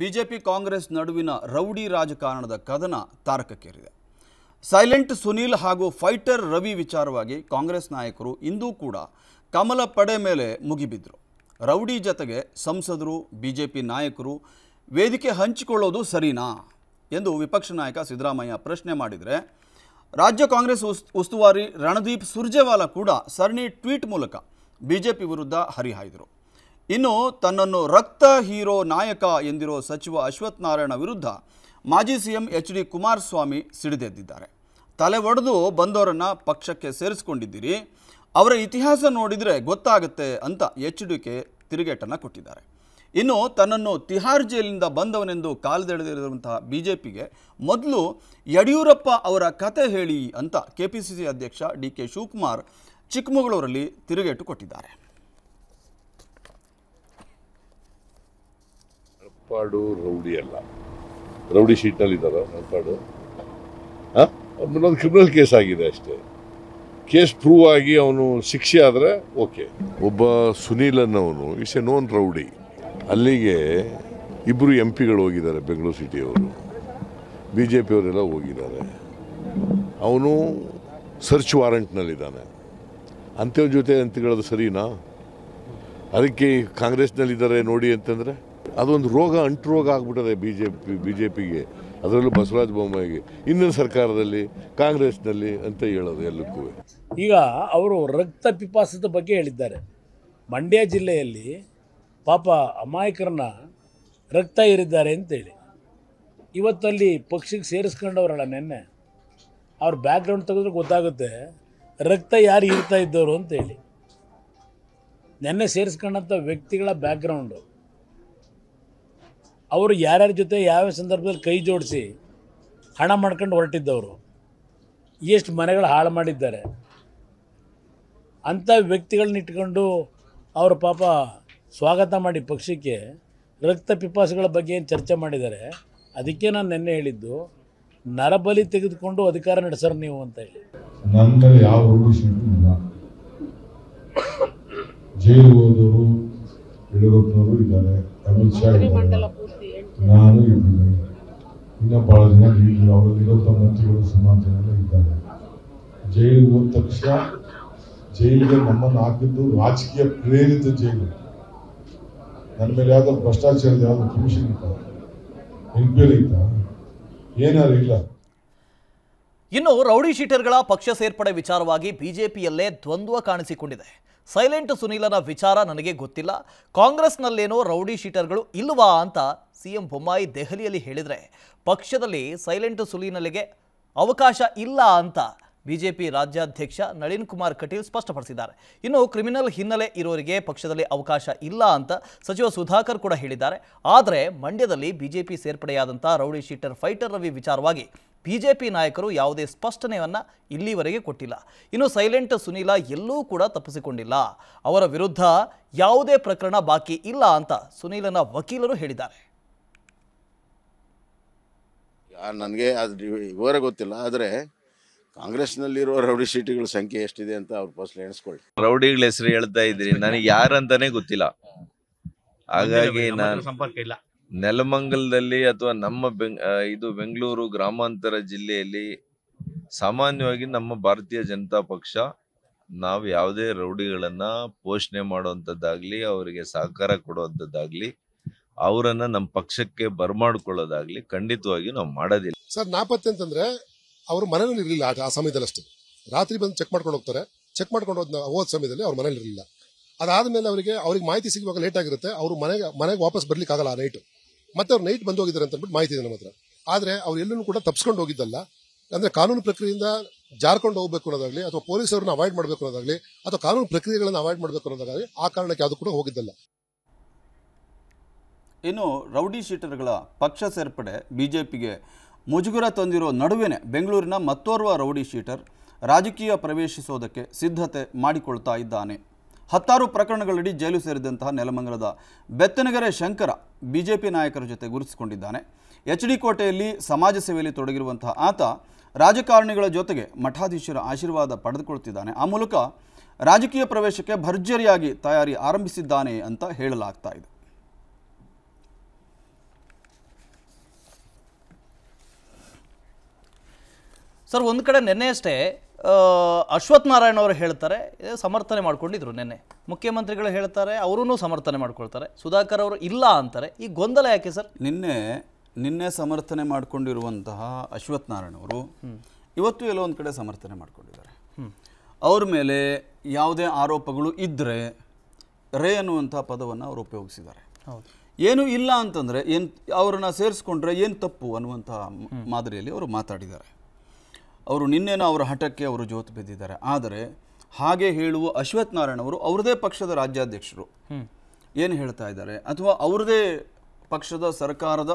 BJP Congress ನಡುವಿನ rowdy ರಾಜಕಾರಣದ ಕದನ ತಾರಕಕ್ಕೇರಿದೆ ಸೈಲೆಂಟ್ ಸುನೀಲ್ ಹಾಗೂ ಫೈಟರ್ ರವಿ ವಿಚಾರವಾಗಿ ಕಾಂಗ್ರೆಸ್ ನಾಯಕರು ಇಂದೂ ಕೂಡ ಕಮಲ ಪಡೆ ಮೇಲೆ ಮುಗಿಬಿದ್ದರು ರೌಡಿ ಜತೆಗೆ ಸಂಸದರು ಬಿಜೆಪಿ ನಾಯಕರು ವೇದಿಕೆ ಹಂಚಿಕೊಳ್ಳೋದು ಸರಿನಾ ಎಂದು ವಿಪಕ್ಷ ನಾಯಕ ಸಿದ್ದರಾಮಯ್ಯ ಪ್ರಶ್ನೆ ಮಾಡಿದರೆ ರಾಜ್ಯ ಕಾಂಗ್ರೆಸ್ ಉಸ್ತುವಾರಿ ರಣದೀಪ್ ಸುರ್ಜೇವಾಲಾ ಕೂಡ ಸರಣಿ ಟ್ವೀಟ್ ಮೂಲಕ ಬಿಜೆಪಿ ವಿರುದ್ಧ ಹರಿಹಾಯ್ದರು ಇನ್ನು ತನ್ನನ್ನು ರಕ್ತ ಹೀರೋ ನಾಯಕ ಎಂದಿರೋ ಸಚಿವ ಅಶ್ವತ್ ನಾರಾಯಣ ವಿರುದ್ಧ ಮಾಜಿ ಸಿಎಂ ಎಚ್ ಡಿ ಕುಮಾರಸ್ವಾಮಿ ಸಿಡಿದೆದ್ದಿದ್ದಾರೆ ತಲೆ ಒಡೆದು ಬಂದವರನ್ನು ಪಕ್ಷಕ್ಕೆ ಸೇರಿಸಿಕೊಂಡಿದ್ದೀರಿ ಅವರ ಇತಿಹಾಸ ನೋಡಿದರೆ ಗೊತ್ತಾಗುತ್ತೆ ಅಂತ ಎಚ್ ಡಿ ಕೆ ತಿರುಗೇಟನ್ನು ಕೊಟ್ಟಿದ್ದಾರೆ ಇನ್ನು ತನ್ನನ್ನು ತಿಹಾರ್ ಜೈಲಿನಿಂದ ಬಂದವನೆಂದು ಕಾಲ್ದೆಳೆದಿರುವಂತಹ ಬಿ ಜೆ ಪಿಗೆ ಮೊದಲು ಯಡಿಯೂರಪ್ಪ ಅವರ ಕತೆ ಹೇಳಿ ಅಂತ ಕೆ ಪಿ ಸಿ ಸಿ ಅಧ್ಯಕ್ಷ ಡಿ ಕೆ ಶಿವಕುಮಾರ್ ಚಿಕ್ಕಮಗಳೂರಲ್ಲಿ ತಿರುಗೇಟು ಕೊಟ್ಟಿದ್ದಾರೆ ರೌಡಿ ಅಲ್ಲ ರೌಡಿ ಶೀಟ್ನಲ್ಲಿ ಇದ್ದಾರ ನರ್ಪಾಡು ಹಾಂ ಒಂದು ಕ್ರಿಮಿನಲ್ ಕೇಸ್ ಆಗಿದೆ ಅಷ್ಟೇ ಕೇಸ್ ಪ್ರೂವ್ ಆಗಿ ಅವನು ಶಿಕ್ಷೆ ಆದರೆ ಓಕೆ ಒಬ್ಬ ಸುನೀಲ್ ಅನ್ನೋನು ಇಸ್ ಎ ನೋನ್ ರೌಡಿ ಅಲ್ಲಿಗೆ ಇಬ್ಬರು ಎಂ ಪಿಗಳು ಹೋಗಿದ್ದಾರೆ ಬೆಂಗಳೂರು ಸಿಟಿಯವರು ಬಿ ಜೆ ಪಿಯವರೆಲ್ಲ ಹೋಗಿದ್ದಾರೆ ಅವನು ಸರ್ಚ್ ವಾರಂಟ್ನಲ್ಲಿದ್ದಾನೆ ಅಂಥವ್ರ ಜೊತೆ ಅಂತ ಹೇಳೋದು ಸರಿನಾ ಅದಕ್ಕೆ ಕಾಂಗ್ರೆಸ್ನಲ್ಲಿದ್ದಾರೆ ನೋಡಿ ಅಂತಂದರೆ ಅದೊಂದು ರೋಗ ಅಂಟು ರೋಗ ಆಗ್ಬಿಟ್ಟದೆ ಬಿ ಜೆ ಪಿ ಬಿ ಜೆ ಪಿಗೆ ಅದರಲ್ಲೂ ಬಸವರಾಜ ಬೊಮ್ಮಾಯಿಗೆ ಇಂದಿನ ಸರ್ಕಾರದಲ್ಲಿ ಕಾಂಗ್ರೆಸ್ನಲ್ಲಿ ಅಂತ ಹೇಳೋದು ಎಲ್ಲಕ್ಕೂ ಈಗ ಅವರು ರಕ್ತ ಪಿಪಾಸದ ಬಗ್ಗೆ ಹೇಳಿದ್ದಾರೆ ಮಂಡ್ಯ ಜಿಲ್ಲೆಯಲ್ಲಿ ಪಾಪ ಅಮಾಯಕರನ್ನ ರಕ್ತ ಇರಿದ್ದಾರೆ ಅಂತೇಳಿ ಇವತ್ತಲ್ಲಿ ಪಕ್ಷಕ್ಕೆ ಸೇರಿಸ್ಕೊಂಡವರಲ್ಲ ನಿನ್ನೆ ಅವ್ರ ಬ್ಯಾಕ್ಗ್ರೌಂಡ್ ತೆಗೆದ್ರೆ ಗೊತ್ತಾಗುತ್ತೆ ರಕ್ತ ಯಾರು ಇರ್ತಾ ಇದ್ದವರು ಅಂತೇಳಿ ನೆನ್ನೆ ಸೇರಿಸ್ಕೊಂಡಂಥ ವ್ಯಕ್ತಿಗಳ ಬ್ಯಾಕ್ಗ್ರೌಂಡು ಅವರು ಯಾರ್ಯಾರ ಜೊತೆ ಯಾವ ಸಂದರ್ಭದಲ್ಲಿ ಕೈ ಜೋಡಿಸಿ ಹಣ ಮಾಡ್ಕೊಂಡು ಹೊರಟಿದ್ದವರು ಎಷ್ಟು ಮನೆಗಳು ಹಾಳು ಮಾಡಿದ್ದಾರೆ ಅಂಥ ವ್ಯಕ್ತಿಗಳನ್ನ ಇಟ್ಕೊಂಡು ಅವರು ಪಾಪ ಸ್ವಾಗತ ಮಾಡಿ ಪಕ್ಷಕ್ಕೆ ರಕ್ತ ಪಿಪಾಸುಗಳ ಬಗ್ಗೆ ಏನು ಚರ್ಚೆ ಮಾಡಿದ್ದಾರೆ ಅದಕ್ಕೆ ನಾನು ನಿನ್ನೆ ಹೇಳಿದ್ದು ನರಬಲಿ ತೆಗೆದುಕೊಂಡು ಅಧಿಕಾರ ನಡೆಸರು ನೀವು ಅಂತ ಹೇಳಿ ನಂತರ ಯಾವ ಜೈಲು ಹೋದವರು ಯಡಿಯೂರಪ್ಪನವರು ಇದ್ದಾರೆ ಅಮಿತ್ ಶಾ ನಾನು ಇದ್ದೀನಿ ಇನ್ನು ಭಾಳ ಜನ ಇಲ್ಲಿ ಅವರಲ್ಲಿರುವಂಥ ಮಂತ್ರಿಗಳು ಸುಮಾರು ಜನ ಇದ್ದಾರೆ ಜೈಲಿಗೆ ಹೋದ ತಕ್ಷಣ ಜೈಲಿಗೆ ನಮ್ಮನ್ನು ಹಾಕಿದ್ದು ರಾಜಕೀಯ ಪ್ರೇರಿತ ಜೈಲು ನನ್ನ ಮೇಲೆ ಯಾವುದೋ ಭ್ರಷ್ಟಾಚಾರದ ಯಾವುದೋ ಕಮಿಷನ್ ಇತ್ತ ಎನ್ಕ್ವೈರಿ ಇತ್ತ ಏನಾರು ಇಲ್ಲ ಇನ್ನು ರೌಡಿ ಶೀಟರ್ಗಳ ಪಕ್ಷ ಸೇರ್ಪಡೆ ವಿಚಾರವಾಗಿ ಬಿಜೆಪಿಯಲ್ಲೇ ದ್ವಂದ್ವ ಕಾಣಿಸಿಕೊಂಡಿದೆ ಸೈಲೆಂಟ್ ಸುನೀಲನ ವಿಚಾರ ನನಗೆ ಗೊತ್ತಿಲ್ಲ ಕಾಂಗ್ರೆಸ್ನಲ್ಲೇನೋ ರೌಡಿ ಶೀಟರ್ಗಳು ಇಲ್ವಾ ಅಂತ ಸಿಎಂ ಬೊಮ್ಮಾಯಿ ದೆಹಲಿಯಲ್ಲಿ ಹೇಳಿದರೆ ಪಕ್ಷದಲ್ಲಿ ಸೈಲೆಂಟ್ ಸುನೀಲಿಗೆ ಅವಕಾಶ ಇಲ್ಲ ಅಂತ ಬಿಜೆಪಿ ರಾಜ್ಯಾಧ್ಯಕ್ಷ ನಳಿನ್ ಕುಮಾರ್ ಕಟೀಲ್ ಸ್ಪಷ್ಟಪಡಿಸಿದ್ದಾರೆ ಇನ್ನು ಕ್ರಿಮಿನಲ್ ಹಿನ್ನೆಲೆ ಇರೋರಿಗೆ ಪಕ್ಷದಲ್ಲಿ ಅವಕಾಶ ಇಲ್ಲ ಅಂತ ಸಚಿವ ಸುಧಾಕರ್ ಕೂಡ ಹೇಳಿದ್ದಾರೆ ಆದರೆ ಮಂಡ್ಯದಲ್ಲಿ ಬಿಜೆಪಿ ಸೇರ್ಪಡೆಯಾದಂಥ ರೌಡಿ ಶೀಟರ್ ಫೈಟರ್ ರವಿ ವಿಚಾರವಾಗಿ ಬಿಜೆಪಿ ನಾಯಕರು ಯಾವುದೇ ಸ್ಪಷ್ಟನೆಯನ್ನು ಇಲ್ಲಿವರೆಗೆ ಕೊಟ್ಟಿಲ್ಲ ಇನ್ನು ಸೈಲೆಂಟ್ ಸುನೀಲ ಎಲ್ಲೂ ಕೂಡ ತಪ್ಪಿಸಿಕೊಂಡಿಲ್ಲ ಅವರ ವಿರುದ್ಧ ಯಾವುದೇ ಪ್ರಕರಣ ಬಾಕಿ ಇಲ್ಲ ಅಂತ ಸುನೀಲನ ವಕೀಲರು ಹೇಳಿದ್ದಾರೆ ನನಗೆ ಅದು ವಿವರ ಗೊತ್ತಿಲ್ಲ ಆದರೆ ಕಾಂಗ್ರೆಸ್ನಲ್ಲಿರುವ ರೌಡಿ ಸೀಟುಗಳ ಸಂಖ್ಯೆ ಎಷ್ಟಿದೆ ಅಂತ ಅವ್ರು ಫಸ್ಟ್ ಎಣಿಸ್ಕೊಳ್ಳಿ ರೌಡಿಗಳ ಹೆಸರು ಹೇಳ್ತಾ ಇದ್ರಿ ನನಗೆ ಯಾರಂತಾನೆ ಗೊತ್ತಿಲ್ಲ ಹಾಗಾಗಿ ನಾನು ಸಂಪರ್ಕ ಇಲ್ಲ ನೆಲಮಂಗಲದಲ್ಲಿ ಅಥವಾ ನಮ್ಮ ಬೆಂಗ್ ಇದು ಬೆಂಗಳೂರು ಗ್ರಾಮಾಂತರ ಜಿಲ್ಲೆಯಲ್ಲಿ ಸಾಮಾನ್ಯವಾಗಿ ನಮ್ಮ ಭಾರತೀಯ ಜನತಾ ಪಕ್ಷ ನಾವು ಯಾವುದೇ ರೌಡಿಗಳನ್ನು ಪೋಷಣೆ ಮಾಡುವಂಥದ್ದಾಗಲಿ ಅವರಿಗೆ ಸಹಕಾರ ಕೊಡುವಂಥದ್ದಾಗ್ಲಿ ಅವರನ್ನು ನಮ್ಮ ಪಕ್ಷಕ್ಕೆ ಬರ್ಮಾಡ್ಕೊಳ್ಳೋದಾಗ್ಲಿ ಖಂಡಿತವಾಗಿ ನಾವು ಮಾಡೋದಿಲ್ಲ ಸರ್ ನಾಪತ್ತೆ ಅಂತಂದ್ರೆ ಅವರು ಮನೇಲಿ ಇರಲಿಲ್ಲ ಆ ಸಮಯದಲ್ಲಿ ಅಷ್ಟೇ ರಾತ್ರಿ ಬಂದು ಚೆಕ್ ಮಾಡ್ಕೊಂಡು ಹೋಗ್ತಾರೆ ಚೆಕ್ ಮಾಡ್ಕೊಂಡು ಹೋದ ಹೋದ ಸಮಯದಲ್ಲಿ ಅವ್ರ ಮನೇಲಿ ಇರಲಿಲ್ಲ ಅದಾದ ಮೇಲೆ ಅವರಿಗೆ ಅವ್ರಿಗೆ ಮಾಹಿತಿ ಸಿಗುವಾಗ ಲೇಟ್ ಆಗಿರುತ್ತೆ ಅವರು ಮನೆಗೆ ಮನೆಗೆ ವಾಪಸ್ ಬರ್ಲಿಕ್ಕಾಗಲ್ಲ ಆ ನೈಟು ಮತ್ತೆ ಅವ್ರು ನೈಟ್ ಬಂದು ಹೋಗಿದ್ದಾರೆ ಅಂತ ಮಾಹಿತಿ ಇದೆ ನಮ್ಮ ಹತ್ರ ಆದರೆ ಅವ್ರು ಎಲ್ಲೂ ಕೂಡ ತಪ್ಸ್ಕೊಂಡು ಹೋಗಿದ್ದಲ್ಲ ಅಂದರೆ ಕಾನೂನು ಪ್ರಕ್ರಿಯೆಯಿಂದ ಜಾರ್ಕೊಂಡು ಹೋಗಬೇಕು ಅನ್ನೋದಾಗಲಿ ಅಥವಾ ಪೊಲೀಸರನ್ನ ಅವಾಯ್ಡ್ ಮಾಡಬೇಕು ಅನ್ನೋದಾಗಲಿ ಅಥವಾ ಕಾನೂನು ಪ್ರಕ್ರಿಯೆಗಳನ್ನು ಅವಾಯ್ಡ್ ಮಾಡಬೇಕು ಅನ್ನೋದಾಗಲಿ ಆ ಕಾರಣಕ್ಕೆ ಯಾವುದು ಕೂಡ ಹೋಗಿದ್ದಲ್ಲ ಇನ್ನು ರೌಡಿ ಶೀಟರ್ಗಳ ಪಕ್ಷ ಸೇರ್ಪಡೆ ಬಿಜೆಪಿಗೆ ಮುಜುಗುರ ತಂದಿರೋ ನಡುವೆನೆ ಬೆಂಗಳೂರಿನ ಮತ್ತೋರ್ವ ರೌಡಿ ಶೀಟರ್ ರಾಜಕೀಯ ಪ್ರವೇಶಿಸೋದಕ್ಕೆ ಸಿದ್ಧತೆ ಮಾಡಿಕೊಳ್ತಾ ಇದ್ದಾನೆ ಹತ್ತಾರು ಪ್ರಕರಣಗಳಡಿ ಜೈಲು ಸೇರಿದಂತಹ ನೆಲಮಂಗಲದ ಬೆತ್ತನಗೆರೆ ಶಂಕರ ಬಿಜೆಪಿ ನಾಯಕರ ಜೊತೆ ಗುರುತಿಸಿಕೊಂಡಿದ್ದಾನೆ ಎಚ್ ಡಿ ಕೋಟೆಯಲ್ಲಿ ಸಮಾಜ ಸೇವೆಯಲ್ಲಿ ತೊಡಗಿರುವಂತಹ ಆತ ರಾಜಕಾರಣಿಗಳ ಜೊತೆಗೆ ಮಠಾಧೀಶರ ಆಶೀರ್ವಾದ ಪಡೆದುಕೊಳ್ತಿದ್ದಾನೆ ಆ ಮೂಲಕ ರಾಜಕೀಯ ಪ್ರವೇಶಕ್ಕೆ ಭರ್ಜರಿಯಾಗಿ ತಯಾರಿ ಆರಂಭಿಸಿದ್ದಾನೆ ಅಂತ ಹೇಳಲಾಗ್ತಾ ಇದೆ ಸರ್ ಒಂದು ಕಡೆ ನಿನ್ನೆಯಷ್ಟೇ ಅಶ್ವಥ್ ನಾರಾಯಣ ಅವರು ಹೇಳ್ತಾರೆ ಸಮರ್ಥನೆ ಮಾಡ್ಕೊಂಡಿದ್ರು ನಿನ್ನೆ ಮುಖ್ಯಮಂತ್ರಿಗಳು ಹೇಳ್ತಾರೆ ಅವರೂ ಸಮರ್ಥನೆ ಮಾಡ್ಕೊಳ್ತಾರೆ ಸುಧಾಕರ್ ಅವರು ಇಲ್ಲ ಅಂತಾರೆ ಈ ಗೊಂದಲ ಯಾಕೆ ಸರ್ ನಿನ್ನೆ ನಿನ್ನೆ ಸಮರ್ಥನೆ ಮಾಡಿಕೊಂಡಿರುವಂತಹ ಅಶ್ವಥ್ ನಾರಾಯಣ ಅವರು ಇವತ್ತು ಎಲ್ಲೋ ಒಂದು ಕಡೆ ಸಮರ್ಥನೆ ಮಾಡ್ಕೊಂಡಿದ್ದಾರೆ ಅವ್ರ ಮೇಲೆ ಯಾವುದೇ ಆರೋಪಗಳು ಇದ್ದರೆ ರೇ ಅನ್ನುವಂಥ ಪದವನ್ನು ಅವರು ಉಪಯೋಗಿಸಿದ್ದಾರೆ ಏನು ಇಲ್ಲ ಅಂತಂದರೆ ಏನು ಅವ್ರನ್ನ ಸೇರಿಸ್ಕೊಂಡ್ರೆ ಏನು ತಪ್ಪು ಅನ್ನುವಂಥ ಮಾದರಿಯಲ್ಲಿ ಅವರು ಮಾತಾಡಿದ್ದಾರೆ ಅವರು ನಿನ್ನೆನೂ ಅವರ ಹಠಕ್ಕೆ ಅವರು ಜೋತು ಬಿದ್ದಿದ್ದಾರೆ ಆದರೆ ಹಾಗೆ ಹೇಳುವ ಅಶ್ವಥ್ ನಾರಾಯಣ ಅವರು ಅವ್ರದೇ ಪಕ್ಷದ ರಾಜ್ಯಾಧ್ಯಕ್ಷರು ಏನು ಹೇಳ್ತಾ ಇದ್ದಾರೆ ಅಥವಾ ಅವ್ರದೇ ಪಕ್ಷದ ಸರ್ಕಾರದ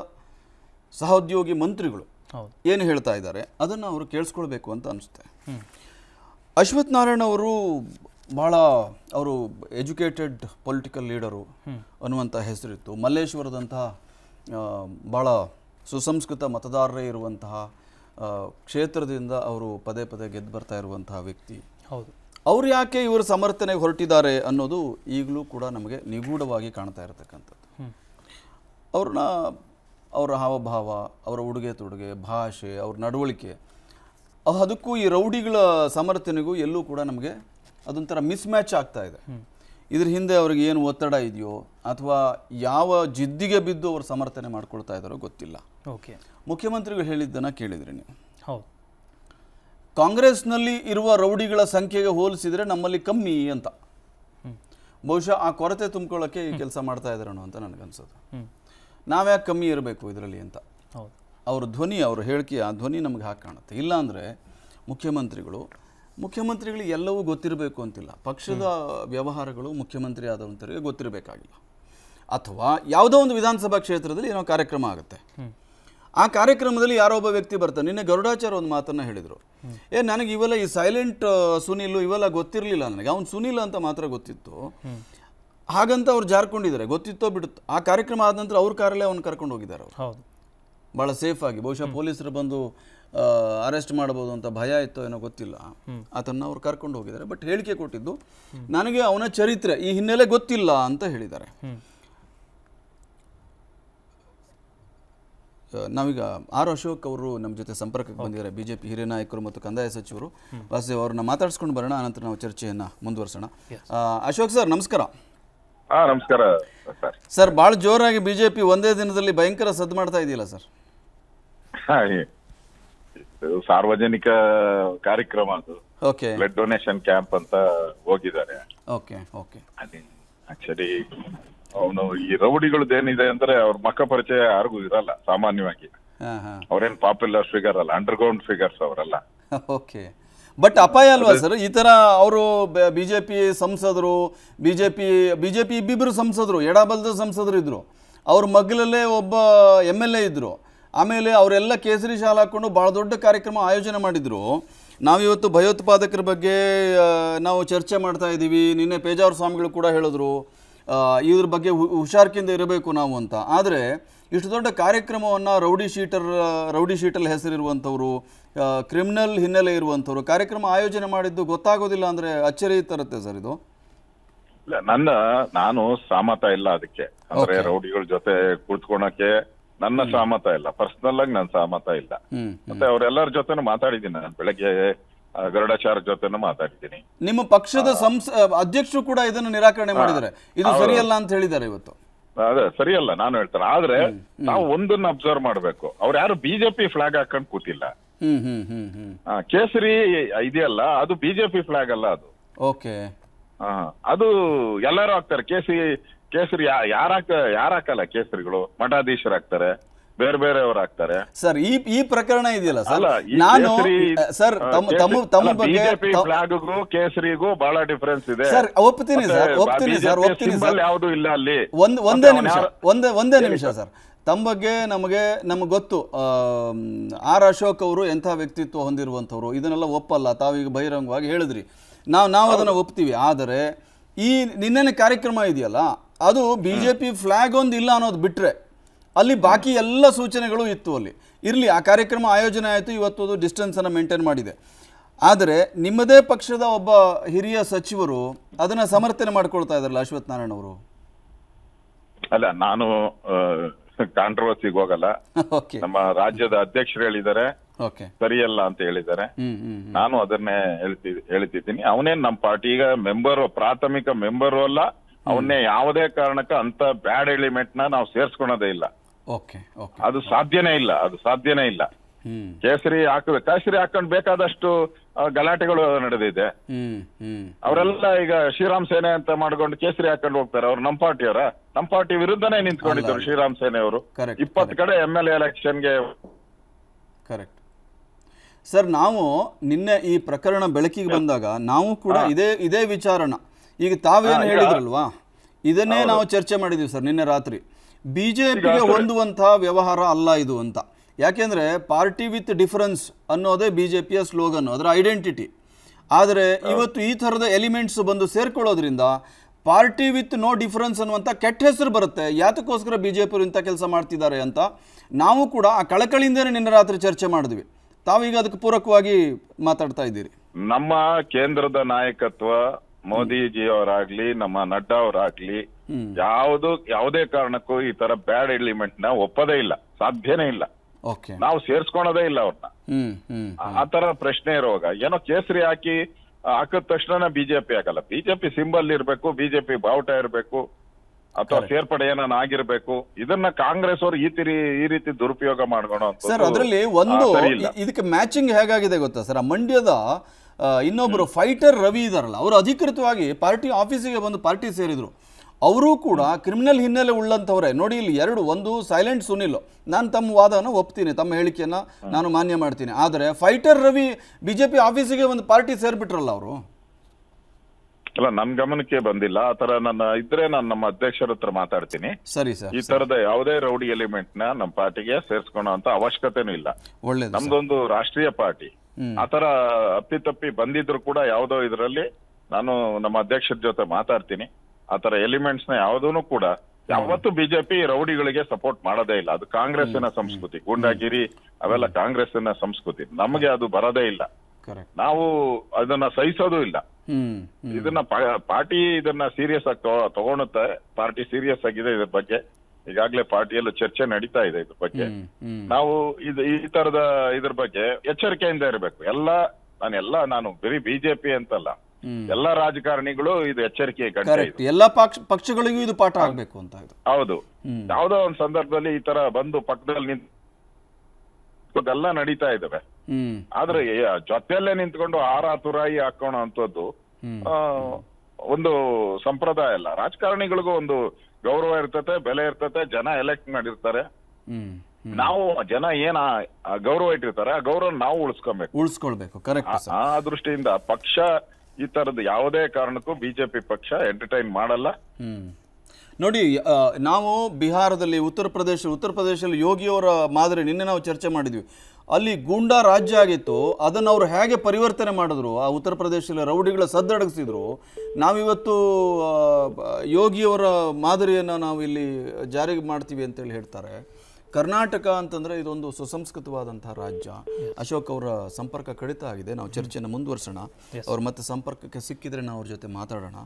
ಸಹೋದ್ಯೋಗಿ ಮಂತ್ರಿಗಳು ಏನು ಹೇಳ್ತಾ ಇದ್ದಾರೆ ಅದನ್ನು ಅವರು ಕೇಳಿಸ್ಕೊಳ್ಬೇಕು ಅಂತ ಅನಿಸುತ್ತೆ ಅಶ್ವಥ್ ನಾರಾಯಣ ಅವರು ಭಾಳ ಅವರು ಎಜುಕೇಟೆಡ್ ಪೊಲಿಟಿಕಲ್ ಲೀಡರು ಅನ್ನುವಂಥ ಹೆಸರಿತ್ತು ಮಲ್ಲೇಶ್ವರದಂತಹ ಭಾಳ ಸುಸಂಸ್ಕೃತ ಮತದಾರರೇ ಇರುವಂತಹ ಕ್ಷೇತ್ರದಿಂದ ಅವರು ಪದೇ ಪದೇ ಗೆದ್ದು ಬರ್ತಾ ಇರುವಂತಹ ವ್ಯಕ್ತಿ ಹೌದು ಅವ್ರು ಯಾಕೆ ಇವರು ಸಮರ್ಥನೆಗೆ ಹೊರಟಿದ್ದಾರೆ ಅನ್ನೋದು ಈಗಲೂ ಕೂಡ ನಮಗೆ ನಿಗೂಢವಾಗಿ ಕಾಣ್ತಾ ಇರತಕ್ಕಂಥದ್ದು ಅವ್ರನ್ನ ಅವರ ಹಾವಭಾವ ಅವರ ಉಡುಗೆ ತೊಡುಗೆ ಭಾಷೆ ಅವ್ರ ನಡವಳಿಕೆ ಅದಕ್ಕೂ ಈ ರೌಡಿಗಳ ಸಮರ್ಥನೆಗೂ ಎಲ್ಲೂ ಕೂಡ ನಮಗೆ ಅದೊಂಥರ ಮಿಸ್ಮ್ಯಾಚ್ ಆಗ್ತಾ ಇದೆ ಇದ್ರ ಹಿಂದೆ ಅವ್ರಿಗೆ ಏನು ಒತ್ತಡ ಇದೆಯೋ ಅಥವಾ ಯಾವ ಜಿದ್ದಿಗೆ ಬಿದ್ದು ಅವರು ಸಮರ್ಥನೆ ಮಾಡ್ಕೊಳ್ತಾ ಇದ್ದಾರೋ ಗೊತ್ತಿಲ್ಲ ಓಕೆ ಮುಖ್ಯಮಂತ್ರಿಗಳು ಹೇಳಿದ್ದನ್ನು ಕೇಳಿದ್ರಿ ನೀವು ಹೌದು ಕಾಂಗ್ರೆಸ್ನಲ್ಲಿ ಇರುವ ರೌಡಿಗಳ ಸಂಖ್ಯೆಗೆ ಹೋಲಿಸಿದರೆ ನಮ್ಮಲ್ಲಿ ಕಮ್ಮಿ ಅಂತ ಬಹುಶಃ ಆ ಕೊರತೆ ತುಂಬಿಕೊಳ್ಳೋಕ್ಕೆ ಈ ಕೆಲಸ ಮಾಡ್ತಾ ಇದ್ದಾರೋ ಅಂತ ನನಗನ್ಸೋದು ನಾವ್ಯಾಕೆ ಕಮ್ಮಿ ಇರಬೇಕು ಇದರಲ್ಲಿ ಅಂತ ಅವ್ರ ಧ್ವನಿ ಅವ್ರ ಹೇಳಿಕೆ ಆ ಧ್ವನಿ ನಮ್ಗೆ ಹಾಕಿ ಕಾಣುತ್ತೆ ಇಲ್ಲಾಂದರೆ ಮುಖ್ಯಮಂತ್ರಿಗಳು ಮುಖ್ಯಮಂತ್ರಿಗಳು ಎಲ್ಲವೂ ಗೊತ್ತಿರಬೇಕು ಅಂತಿಲ್ಲ ಪಕ್ಷದ ವ್ಯವಹಾರಗಳು ಮುಖ್ಯಮಂತ್ರಿ ಆದವಂಥರಿಗೆ ಗೊತ್ತಿರಬೇಕಾಗಿಲ್ಲ ಅಥವಾ ಯಾವುದೋ ಒಂದು ವಿಧಾನಸಭಾ ಕ್ಷೇತ್ರದಲ್ಲಿ ಏನೋ ಕಾರ್ಯಕ್ರಮ ಆಗುತ್ತೆ ಆ ಕಾರ್ಯಕ್ರಮದಲ್ಲಿ ಯಾರೋ ಒಬ್ಬ ವ್ಯಕ್ತಿ ಬರ್ತಾರೆ ನಿನ್ನೆ ಗರುಡಾಚಾರ ಒಂದು ಮಾತನ್ನು ಹೇಳಿದರು ಏ ನನಗೆ ಇವೆಲ್ಲ ಈ ಸೈಲೆಂಟ್ ಸುನಿಲ್ ಇವೆಲ್ಲ ಗೊತ್ತಿರಲಿಲ್ಲ ನನಗೆ ಅವ್ನು ಸುನಿಲ್ ಅಂತ ಮಾತ್ರ ಗೊತ್ತಿತ್ತು ಹಾಗಂತ ಅವ್ರು ಜಾರ್ಕೊಂಡಿದ್ದಾರೆ ಗೊತ್ತಿತ್ತೋ ಬಿಡುತ್ತೋ ಆ ಕಾರ್ಯಕ್ರಮ ಆದ ನಂತರ ಅವ್ರ ಕಾರಲ್ಲೇ ಅವ್ನು ಕರ್ಕೊಂಡು ಹೋಗಿದ್ದಾರೆ ಅವರು ಭಾಳ ಸೇಫ್ ಆಗಿ ಬಹುಶಃ ಪೊಲೀಸರು ಬಂದು ಅರೆಸ್ಟ್ ಮಾಡ್ಬೋದು ಅಂತ ಭಯ ಇತ್ತೋ ಏನೋ ಗೊತ್ತಿಲ್ಲ ಅದನ್ನು ಅವ್ರು ಕರ್ಕೊಂಡು ಹೋಗಿದ್ದಾರೆ ಬಟ್ ಹೇಳಿಕೆ ಕೊಟ್ಟಿದ್ದು ನನಗೆ ಅವನ ಚರಿತ್ರೆ ಈ ಹಿನ್ನೆಲೆ ಗೊತ್ತಿಲ್ಲ ಅಂತ ಹೇಳಿದ್ದಾರೆ ನಾವೀಗ ಆರ್ ಅಶೋಕ್ ಅವರು ನಮ್ಮ ಜೊತೆ ಸಂಪರ್ಕಕ್ಕೆ ಬಂದಿದ್ದಾರೆ ಬಿಜೆಪಿ ಹಿರಿಯ ನಾಯಕರು ಮತ್ತು ಕಂದಾಯ ಸಚಿವರು ವಾಸುದೇವ್ ಅವ್ರನ್ನ ಮಾತಾಡಿಸ್ಕೊಂಡು ಬರೋಣ ಅನಂತರ ನಾವು ಚರ್ಚೆಯನ್ನ ಮುಂದುವರಿಸೋಣ ಅಶೋಕ್ ಸರ್ ನಮಸ್ಕಾರ ನಮಸ್ಕಾರ ಸರ್ ಬಹಳ ಜೋರಾಗಿ ಬಿಜೆಪಿ ಒಂದೇ ದಿನದಲ್ಲಿ ಭಯಂಕರ ಸದ್ದು ಮಾಡ್ತಾ ಇದೆಯಲ್ಲ ಸರ್ ಸಾರ್ವಜನಿಕ ಕಾರ್ಯಕ್ರಮ ಅದು ಬ್ಲಡ್ ಡೊನೇಷನ್ ಕ್ಯಾಂಪ್ ಅಂತ ಹೋಗಿದ್ದಾರೆ ಓಕೆ ಓಕೆ ಆಕ್ಚುಲಿ ಅವನು ಈ ಏನಿದೆ ಅಂದ್ರೆ ಅವ್ರ ಮಕ್ಕ ಪರಿಚಯ ಯಾರಿಗೂ ಇರಲ್ಲ ಸಾಮಾನ್ಯವಾಗಿ ಅವ್ರೇನ್ ಪಾಪ್ಯುಲರ್ ಫಿಗರ್ ಅಲ್ಲ ಅಂಡರ್ ಗ್ರೌಂಡ್ ಫಿಗರ್ಸ್ ಅವರಲ್ಲ ಓಕೆ ಬಟ್ ಅಪಾಯ ಅಲ್ವಾ ಸರ್ ಈ ತರ ಅವರು ಬಿಜೆಪಿ ಸಂಸದರು ಬಿಜೆಪಿ ಬಿಜೆಪಿ ಇಬ್ಬಿಬ್ರು ಸಂಸದರು ಎಡಬಲ್ದ ಸಂಸದರು ಇದ್ರು ಅವ್ರ ಮಗ್ಲಲ್ಲೇ ಒಬ್ಬ ಎಮ್ ಎಲ್ ಎ ಇದ್ರು ಆಮೇಲೆ ಅವರೆಲ್ಲ ಕೇಸರಿ ಶಾಲೆ ಹಾಕೊಂಡು ಭಾಳ ದೊಡ್ಡ ಕಾರ್ಯಕ್ರಮ ಆಯೋಜನೆ ಮಾಡಿದ್ರು ನಾವಿವತ್ತು ಭಯೋತ್ಪಾದಕರ ಬಗ್ಗೆ ನಾವು ಚರ್ಚೆ ಮಾಡ್ತಾ ಇದ್ದೀವಿ ನಿನ್ನೆ ಪೇಜಾವರ ಸ್ವಾಮಿಗಳು ಕೂಡ ಹೇಳಿದ್ರು ಇದ್ರ ಬಗ್ಗೆ ಹುಷಾರ್ಕಿಂದ ಇರಬೇಕು ನಾವು ಅಂತ ಆದರೆ ಇಷ್ಟು ದೊಡ್ಡ ಕಾರ್ಯಕ್ರಮವನ್ನು ರೌಡಿ ಶೀಟರ್ ರೌಡಿ ಶೀಟಲ್ ಹೆಸರಿರುವಂಥವ್ರು ಕ್ರಿಮಿನಲ್ ಹಿನ್ನೆಲೆ ಇರುವಂಥವ್ರು ಕಾರ್ಯಕ್ರಮ ಆಯೋಜನೆ ಮಾಡಿದ್ದು ಗೊತ್ತಾಗೋದಿಲ್ಲ ಅಂದರೆ ಅಚ್ಚರಿ ತರುತ್ತೆ ಸರ್ ಇದು ಇಲ್ಲ ನನ್ನ ನಾನು ಸಾಮತ ಇಲ್ಲ ಅದಕ್ಕೆ ಅಂದ್ರೆ ರೌಡಿಗಳ ಜೊತೆ ಕುಳಿತುಕೊಳಕ್ಕೆ ನನ್ನ ಸಾಮತ ಇಲ್ಲ ಪರ್ಸನಲ್ ಆಗಿ ನನ್ನ ಸಾಮತ ಇಲ್ಲ ಮತ್ತೆ ಅವ್ರೆಲ್ಲರ ಜೊತೆ ಮಾತಾಡಿದ್ದೀನಿ ನಾನು ಬೆಳಗ್ಗೆ ಗರುಡಾಚಾರ ಜೊತೆನೂ ಮಾತಾಡ್ತೀನಿ ನಿಮ್ಮ ಪಕ್ಷದ ಸಂಸ್ ಅಧ್ಯಕ್ಷರು ಕೂಡ ಇದನ್ನು ನಿರಾಕರಣೆ ಮಾಡಿದ್ದಾರೆ ಇದು ಸರಿಯಲ್ಲ ಅಂತ ಹೇಳಿದ್ದಾರೆ ಇವತ್ತು ಅದೇ ಸರಿಯಲ್ಲ ನಾನು ಹೇಳ್ತಾರೆ ಆದ್ರೆ ನಾವು ಒಂದನ್ನ ಅಬ್ಸರ್ವ್ ಮಾಡ್ಬೇಕು ಅವ್ರು ಯಾರು ಬಿಜೆಪಿ ಫ್ಲಾಗ್ ಹಾಕೊಂಡ್ ಕೂತಿಲ್ಲ ಕೇಸರಿ ಇದೆಯಲ್ಲ ಅದು ಬಿಜೆಪಿ ಫ್ಲಾಗ್ ಅಲ್ಲ ಅದು ಓಕೆ ಅದು ಎಲ್ಲರೂ ಹಾಕ್ತಾರೆ ಕೇಸರಿ ಕೇಸರಿ ಯಾರಾಕ ಹಾಕಲ್ಲ ಕೇಸರಿಗಳು ಮಠಾಧೀಶರು ಹಾಕ್ತಾರೆ ಬೇರೆ ಆಗ್ತಾರೆ ಸರ್ ಈ ಈ ಪ್ರಕರಣ ಇದೆಯಲ್ಲ ಸರ್ ನಾನು ಸರ್ ತಮ್ಮ ತಮ್ಮ ಬಗ್ಗೆ ಕೇಸರಿಗೂ ಬಹಳ ಡಿಫರೆನ್ಸ್ ಇದೆ ಸರ್ ಒಪ್ತೀನಿ ಸರ್ ಒಪ್ತೀನಿ ಸರ್ ಒಪ್ತೀನಿ ಸರ್ ಯಾವುದು ಇಲ್ಲ ಅಲ್ಲಿ ಒಂದೇ ನಿಮಿಷ ಒಂದೇ ಒಂದೇ ನಿಮಿಷ ಸರ್ ತಮ್ಮ ಬಗ್ಗೆ ನಮಗೆ ನಮಗೆ ಗೊತ್ತು ಆರ್ ಅಶೋಕ್ ಅವರು ಎಂಥ ವ್ಯಕ್ತಿತ್ವ ಹೊಂದಿರುವಂಥವ್ರು ಇದನ್ನೆಲ್ಲ ಒಪ್ಪಲ್ಲ ತಾವೀಗ ಬಹಿರಂಗವಾಗಿ ಹೇಳಿದ್ರಿ ನಾವು ನಾವು ಅದನ್ನು ಒಪ್ತೀವಿ ಆದರೆ ಈ ನಿನ್ನೆ ಕಾರ್ಯಕ್ರಮ ಇದೆಯಲ್ಲ ಅದು ಬಿ ಜೆ ಪಿ ಫ್ಲ್ಯಾಗ್ ಒಂದು ಇಲ್ಲ ಅನ್ನೋದು ಬಿಟ್ಟರೆ ಅಲ್ಲಿ ಬಾಕಿ ಎಲ್ಲ ಸೂಚನೆಗಳು ಇತ್ತು ಅಲ್ಲಿ ಇರಲಿ ಆ ಕಾರ್ಯಕ್ರಮ ಆಯೋಜನೆ ಆಯಿತು ಇವತ್ತು ಅದು ಡಿಸ್ಟೆನ್ಸನ್ನು ಮೇಂಟೈನ್ ಮಾಡಿದೆ ಆದರೆ ನಿಮ್ಮದೇ ಪಕ್ಷದ ಒಬ್ಬ ಹಿರಿಯ ಸಚಿವರು ಅದನ್ನು ಸಮರ್ಥನೆ ಮಾಡ್ಕೊಳ್ತಾ ಇದ್ದಾರಲ್ಲ ಅಶ್ವಥ್ ನಾರಾಯಣ ಅವರು ಅಲ್ಲ ನಾನು ಕಾಂಟ್ರವರ್ಸಿಗೆ ಹೋಗಲ್ಲ ನಮ್ಮ ರಾಜ್ಯದ ಅಧ್ಯಕ್ಷರು ಹೇಳಿದ್ದಾರೆ ಸರಿಯಲ್ಲ ಅಂತ ಹೇಳಿದ್ದಾರೆ ನಾನು ಅದನ್ನೇ ಹೇಳ್ತಿದ್ದೀನಿ ಅವನೇನ್ ನಮ್ಮ ಈಗ ಮೆಂಬರ್ ಪ್ರಾಥಮಿಕ ಮೆಂಬರು ಅಲ್ಲ ಅವನ್ನೇ ಯಾವುದೇ ಕಾರಣಕ್ಕ ಅಂತ ಬ್ಯಾಡ್ ಎಲಿಮೆಂಟ್ ನ ನಾವು ಸೇರ್ಸ್ಕೊಳೋದೇ ಇಲ್ಲ ಅದು ಸಾಧ್ಯನೇ ಇಲ್ಲ ಅದು ಸಾಧ್ಯನೇ ಇಲ್ಲ ಕೇಸರಿ ಹಾಕಬೇಕು ಕೇಸರಿ ಹಾಕೊಂಡು ಬೇಕಾದಷ್ಟು ಗಲಾಟೆಗಳು ನಡೆದಿದೆ ಅವರೆಲ್ಲ ಈಗ ಶ್ರೀರಾಮ್ ಸೇನೆ ಅಂತ ಮಾಡ್ಕೊಂಡು ಕೇಸರಿ ಹಾಕೊಂಡು ಹೋಗ್ತಾರೆ ಅವ್ರು ನಮ್ಮ ಪಾರ್ಟಿಯವರ ನಮ್ಮ ಪಾರ್ಟಿ ವಿರುದ್ಧನೇ ನಿಂತ್ಕೊಂಡಿದ್ದರು ಶ್ರೀರಾಮ್ ಸೇನೆ ಅವರು ಇಪ್ಪತ್ತು ಕಡೆ ಎಮ್ ಎಲ್ ಎಲೆಕ್ಷನ್ಗೆ ಕರೆಕ್ಟ್ ಸರ್ ನಾವು ನಿನ್ನೆ ಈ ಪ್ರಕರಣ ಬೆಳಕಿಗೆ ಬಂದಾಗ ನಾವು ಕೂಡ ಇದೇ ಇದೇ ವಿಚಾರನ ಈಗ ತಾವೇನು ಹೇಳಿದ್ರಲ್ವಾ ಇದನ್ನೇ ನಾವು ಚರ್ಚೆ ಮಾಡಿದೀವಿ ಸರ್ ನಿನ್ನೆ ರಾತ್ರಿ ಬಿಜೆಪಿಗೆ ಹೊಂದುವಂತಹ ವ್ಯವಹಾರ ಅಲ್ಲ ಇದು ಅಂತ ಯಾಕೆಂದ್ರೆ ಪಾರ್ಟಿ ವಿತ್ ಡಿಫರೆನ್ಸ್ ಅನ್ನೋದೇ ಬಿಜೆಪಿಯ ಸ್ಲೋಗನ್ ಅದರ ಐಡೆಂಟಿಟಿ ಆದರೆ ಇವತ್ತು ಈ ಥರದ ಎಲಿಮೆಂಟ್ಸ್ ಬಂದು ಸೇರ್ಕೊಳ್ಳೋದ್ರಿಂದ ಪಾರ್ಟಿ ವಿತ್ ನೋ ಡಿಫರೆನ್ಸ್ ಅನ್ನುವಂಥ ಕೆಟ್ಟ ಹೆಸರು ಬರುತ್ತೆ ಯಾತಕ್ಕೋಸ್ಕರ ಬಿ ಜೆ ಪಿಯವರು ಇಂಥ ಕೆಲಸ ಮಾಡ್ತಿದ್ದಾರೆ ಅಂತ ನಾವು ಕೂಡ ಆ ಕಳಕಳಿಯಿಂದನೇ ನಿನ್ನೆ ರಾತ್ರಿ ಚರ್ಚೆ ಮಾಡಿದ್ವಿ ತಾವೀಗ ಅದಕ್ಕೆ ಪೂರಕವಾಗಿ ಮಾತಾಡ್ತಾ ಇದ್ದೀರಿ ನಮ್ಮ ಕೇಂದ್ರದ ನಾಯಕತ್ವ ಮೋದಿಜಿಯವರಾಗ್ಲಿ ನಮ್ಮ ನಡ್ಡಾ ಅವರಾಗ್ಲಿ ಯಾವುದು ಯಾವುದೇ ಕಾರಣಕ್ಕೂ ಈ ತರ ಬ್ಯಾಡ್ ಎಲಿಮೆಂಟ್ ನ ಒಪ್ಪದೇ ಇಲ್ಲ ಸಾಧ್ಯನೇ ಇಲ್ಲ ನಾವು ಸೇರ್ಸ್ಕೊಳೋದೇ ಇಲ್ಲ ಅವ್ರನ್ನ ಆ ತರ ಪ್ರಶ್ನೆ ಇರುವಾಗ ಏನೋ ಕೇಸರಿ ಹಾಕಿ ಹಾಕಿದ ತಕ್ಷಣ ಬಿಜೆಪಿ ಹಾಕಲ್ಲ ಬಿಜೆಪಿ ಸಿಂಬಲ್ ಇರಬೇಕು ಬಿಜೆಪಿ ಬಾವುಟ ಇರಬೇಕು ಅಥವಾ ಸೇರ್ಪಡೆ ಏನಾನ ಆಗಿರ್ಬೇಕು ಇದನ್ನ ಕಾಂಗ್ರೆಸ್ ಅವರು ಈ ತಿರಿ ಈ ರೀತಿ ದುರುಪಯೋಗ ಮಾಡ್ಕೊಳೋ ಸರ್ ಅದರಲ್ಲಿ ಒಂದು ಇದಕ್ಕೆ ಮ್ಯಾಚಿಂಗ್ ಹೇಗಾಗಿದೆ ಗೊತ್ತಾ ಸರ್ ಮಂಡ್ಯದ ಇನ್ನೊಬ್ರು ಫೈಟರ್ ರವಿ ಇದಾರಲ್ಲ ಅವರು ಅಧಿಕೃತವಾಗಿ ಪಾರ್ಟಿ ಆಫೀಸಿಗೆ ಬಂದು ಪಾರ್ಟಿ ಸೇರಿದ್ರು ಅವರೂ ಕೂಡ ಕ್ರಿಮಿನಲ್ ಹಿನ್ನೆಲೆ ಉಳ್ಳಂಥವ್ರೆ ನೋಡಿ ಇಲ್ಲಿ ಎರಡು ಒಂದು ಸೈಲೆಂಟ್ ಸುನಿಲ್ ನಾನು ತಮ್ಮ ವಾದನ ಒಪ್ತೀನಿ ತಮ್ಮ ಹೇಳಿಕೆಯನ್ನು ನಾನು ಮಾನ್ಯ ಮಾಡ್ತೀನಿ ಆದರೆ ಫೈಟರ್ ರವಿ ಬಿಜೆಪಿ ಆಫೀಸಿಗೆ ಒಂದು ಪಾರ್ಟಿ ಸೇರ್ಬಿಟ್ರಲ್ಲ ಅವರು ಅಲ್ಲ ನನ್ ಗಮನಕ್ಕೆ ಬಂದಿಲ್ಲ ಆ ತರ ನನ್ನ ಇದ್ರೆ ನಾನು ನಮ್ಮ ಅಧ್ಯಕ್ಷರ ಹತ್ರ ಮಾತಾಡ್ತೀನಿ ಸರಿ ಸರ್ ಈ ತರದ ಯಾವುದೇ ರೌಡಿ ಎಲಿಮೆಂಟ್ ನ ನಮ್ಮ ಪಾರ್ಟಿಗೆ ಸೇರಿಸ್ಕೊಳೋ ಅಂತ ಅವಶ್ಯಕತೆನೂ ಇಲ್ಲ ಒಳ್ಳೆ ನಮ್ದೊಂದು ರಾಷ್ಟ್ರೀಯ ಪಾರ್ಟಿ ಆತರ ಅಪ್ಪಿತಪ್ಪಿ ಬಂದಿದ್ರು ಕೂಡ ಯಾವುದೋ ಇದರಲ್ಲಿ ನಾನು ನಮ್ಮ ಅಧ್ಯಕ್ಷರ ಜೊತೆ ಮಾತಾಡ್ತೀನಿ ಆತರ ಎಲಿಮೆಂಟ್ಸ್ ನ ಯಾವುದೂ ಕೂಡ ಯಾವತ್ತು ಬಿಜೆಪಿ ರೌಡಿಗಳಿಗೆ ಸಪೋರ್ಟ್ ಮಾಡೋದೇ ಇಲ್ಲ ಅದು ಕಾಂಗ್ರೆಸ್ಸಿನ ಸಂಸ್ಕೃತಿ ಗೂಂಡಾಗಿರಿ ಅವೆಲ್ಲ ಕಾಂಗ್ರೆಸ್ಸಿನ ಸಂಸ್ಕೃತಿ ನಮಗೆ ಅದು ಬರೋದೇ ಇಲ್ಲ ನಾವು ಅದನ್ನ ಸಹಿಸೋದು ಇಲ್ಲ ಇದನ್ನ ಪಾರ್ಟಿ ಇದನ್ನ ಸೀರಿಯಸ್ ಆಗಿ ತಗೊಳುತ್ತೆ ಪಾರ್ಟಿ ಸೀರಿಯಸ್ ಆಗಿದೆ ಇದ್ರ ಬಗ್ಗೆ ಈಗಾಗಲೇ ಪಾರ್ಟಿಯಲ್ಲೂ ಚರ್ಚೆ ನಡೀತಾ ಇದೆ ಇದ್ರ ಬಗ್ಗೆ ನಾವು ಇದು ಈ ತರದ ಇದ್ರ ಬಗ್ಗೆ ಎಚ್ಚರಿಕೆಯಿಂದ ಇರಬೇಕು ಎಲ್ಲ ನಾನೆಲ್ಲ ನಾನು ಬರೀ ಬಿಜೆಪಿ ಅಂತಲ್ಲ ಎಲ್ಲಾ ರಾಜಕಾರಣಿಗಳು ಇದು ಎಚ್ಚರಿಕೆ ಎಲ್ಲ ಎಲ್ಲಾ ಪಕ್ಷಗಳಿಗೂ ಇದು ಪಾಠ ಆಗ್ಬೇಕು ಅಂತ ಹೌದು ಯಾವ್ದೋ ಒಂದ್ ಸಂದರ್ಭದಲ್ಲಿ ಈ ತರ ಬಂದು ಪಕ್ಕದಲ್ಲಿ ನಿಂತೆಲ್ಲ ನಡೀತಾ ಇದಾವೆ ಆದ್ರೆ ಜೊತೆಯಲ್ಲೇ ನಿಂತ್ಕೊಂಡು ಆರ ತುರಾಯಿ ಹಾಕೋಣ ಅಂತದ್ದು ಒಂದು ಸಂಪ್ರದಾಯ ಅಲ್ಲ ರಾಜಕಾರಣಿಗಳಿಗೂ ಒಂದು ಗೌರವ ಇರ್ತತೆ ಬೆಲೆ ಇರ್ತತೆ ಜನ ಎಲೆಕ್ಟ್ ಮಾಡಿರ್ತಾರೆ ನಾವು ಜನ ಏನ ಗೌರವ ಇಟ್ಟಿರ್ತಾರೆ ಆ ಗೌರವ ನಾವು ಉಳಿಸ್ಕೊಬೇಕು ಉಳಿಸ್ಕೊಳ್ಬೇಕು ಕರೆಕ್ಟ್ ಆ ದೃಷ್ಟಿಯಿಂದ ಪಕ್ಷ ಈ ತರದ ಯಾವುದೇ ಕಾರಣಕ್ಕೂ ಬಿಜೆಪಿ ಪಕ್ಷ ಎಂಟರ್ಟೈನ್ ಮಾಡಲ್ಲ ನೋಡಿ ನಾವು ಬಿಹಾರದಲ್ಲಿ ಉತ್ತರ ಪ್ರದೇಶ ಉತ್ತರ ಪ್ರದೇಶದಲ್ಲಿ ಯೋಗಿಯವರ ಮಾದರಿ ನಿನ್ನೆ ನಾವು ಚರ್ಚೆ ಮಾಡಿದ್ವಿ ಅಲ್ಲಿ ಗೂಂಡಾ ರಾಜ್ಯ ಆಗಿತ್ತು ಅದನ್ನು ಅವರು ಹೇಗೆ ಪರಿವರ್ತನೆ ಮಾಡಿದ್ರು ಆ ಉತ್ತರ ಪ್ರದೇಶದಲ್ಲಿ ರೌಡಿಗಳ ಸದ್ದಡಗಿಸಿದ್ರು ನಾವಿವತ್ತು ಯೋಗಿಯವರ ಮಾದರಿಯನ್ನು ನಾವು ಇಲ್ಲಿ ಜಾರಿಗೆ ಮಾಡ್ತೀವಿ ಅಂತೇಳಿ ಹೇಳ್ತಾರೆ ಕರ್ನಾಟಕ ಅಂತಂದರೆ ಇದೊಂದು ಸುಸಂಸ್ಕೃತವಾದಂತಹ ರಾಜ್ಯ ಅಶೋಕ್ ಅವರ ಸಂಪರ್ಕ ಕಡಿತ ಆಗಿದೆ ನಾವು ಚರ್ಚೆಯನ್ನು ಮುಂದುವರ್ಸೋಣ ಅವ್ರು ಮತ್ತೆ ಸಂಪರ್ಕಕ್ಕೆ ಸಿಕ್ಕಿದ್ರೆ ನಾವು ಅವ್ರ ಜೊತೆ ಮಾತಾಡೋಣ